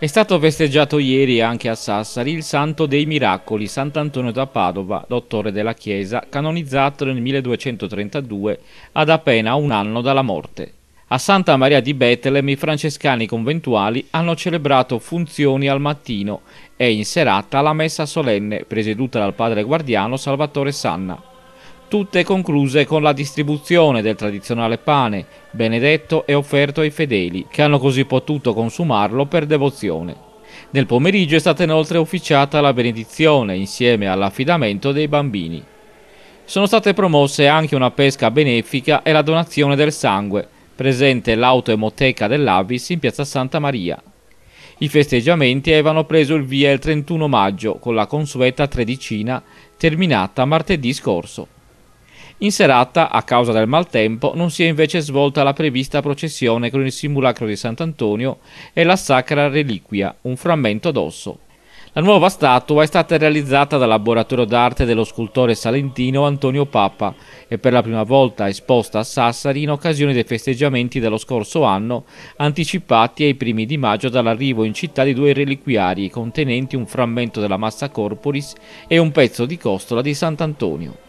È stato festeggiato ieri anche a Sassari il Santo dei Miracoli, Sant'Antonio da Padova, dottore della Chiesa, canonizzato nel 1232 ad appena un anno dalla morte. A Santa Maria di Betlem i francescani conventuali hanno celebrato funzioni al mattino e in serata la messa solenne presieduta dal padre guardiano Salvatore Sanna tutte concluse con la distribuzione del tradizionale pane, benedetto e offerto ai fedeli, che hanno così potuto consumarlo per devozione. Nel pomeriggio è stata inoltre officiata la benedizione insieme all'affidamento dei bambini. Sono state promosse anche una pesca benefica e la donazione del sangue, presente l'autoemoteca dell'Avis in piazza Santa Maria. I festeggiamenti avevano preso il via il 31 maggio con la consueta tredicina terminata martedì scorso. In serata, a causa del maltempo, non si è invece svolta la prevista processione con il simulacro di Sant'Antonio e la sacra reliquia, un frammento d'osso. La nuova statua è stata realizzata dal laboratorio d'arte dello scultore salentino Antonio Papa e per la prima volta esposta a Sassari in occasione dei festeggiamenti dello scorso anno, anticipati ai primi di maggio dall'arrivo in città di due reliquiari contenenti un frammento della massa corporis e un pezzo di costola di Sant'Antonio.